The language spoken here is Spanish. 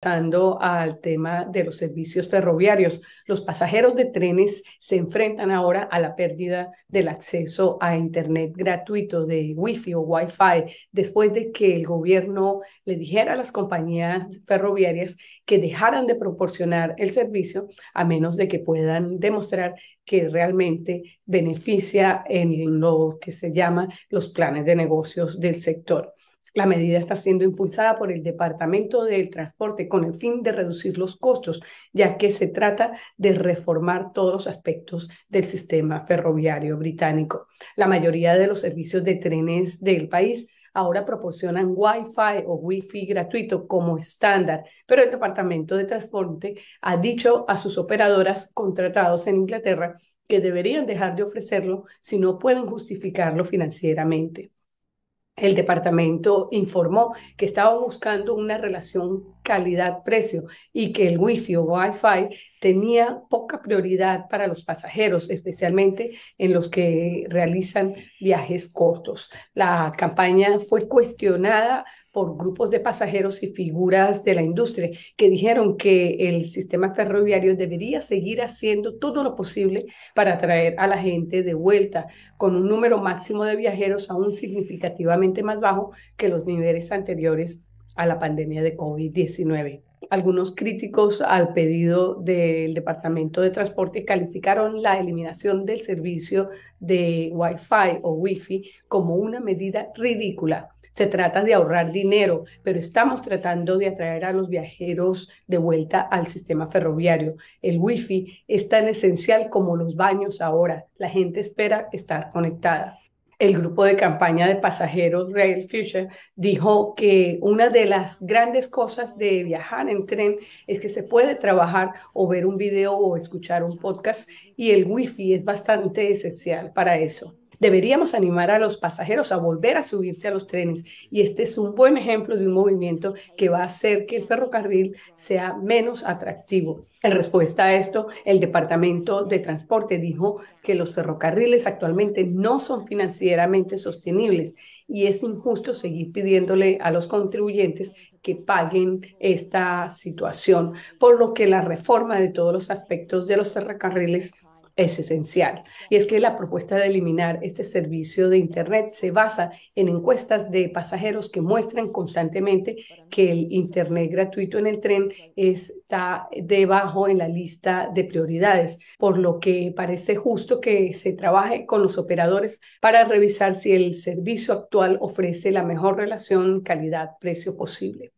Pasando al tema de los servicios ferroviarios, los pasajeros de trenes se enfrentan ahora a la pérdida del acceso a Internet gratuito de Wi-Fi o Wi-Fi después de que el gobierno le dijera a las compañías ferroviarias que dejaran de proporcionar el servicio a menos de que puedan demostrar que realmente beneficia en lo que se llama los planes de negocios del sector. La medida está siendo impulsada por el Departamento del Transporte con el fin de reducir los costos, ya que se trata de reformar todos los aspectos del sistema ferroviario británico. La mayoría de los servicios de trenes del país ahora proporcionan Wi-Fi o Wi-Fi gratuito como estándar, pero el Departamento de Transporte ha dicho a sus operadoras contratados en Inglaterra que deberían dejar de ofrecerlo si no pueden justificarlo financieramente el departamento informó que estaba buscando una relación calidad-precio y que el Wi-Fi o Wi-Fi tenía poca prioridad para los pasajeros, especialmente en los que realizan viajes cortos. La campaña fue cuestionada por grupos de pasajeros y figuras de la industria que dijeron que el sistema ferroviario debería seguir haciendo todo lo posible para atraer a la gente de vuelta con un número máximo de viajeros aún significativamente más bajo que los niveles anteriores a la pandemia de COVID-19. Algunos críticos al pedido del Departamento de Transporte calificaron la eliminación del servicio de Wi-Fi o Wi-Fi como una medida ridícula se trata de ahorrar dinero, pero estamos tratando de atraer a los viajeros de vuelta al sistema ferroviario. El wifi es tan esencial como los baños ahora. La gente espera estar conectada. El grupo de campaña de pasajeros Rail Future dijo que una de las grandes cosas de viajar en tren es que se puede trabajar o ver un video o escuchar un podcast y el wifi es bastante esencial para eso. Deberíamos animar a los pasajeros a volver a subirse a los trenes y este es un buen ejemplo de un movimiento que va a hacer que el ferrocarril sea menos atractivo. En respuesta a esto, el Departamento de Transporte dijo que los ferrocarriles actualmente no son financieramente sostenibles y es injusto seguir pidiéndole a los contribuyentes que paguen esta situación, por lo que la reforma de todos los aspectos de los ferrocarriles es esencial. Y es que la propuesta de eliminar este servicio de Internet se basa en encuestas de pasajeros que muestran constantemente que el Internet gratuito en el tren está debajo en la lista de prioridades, por lo que parece justo que se trabaje con los operadores para revisar si el servicio actual ofrece la mejor relación calidad-precio posible.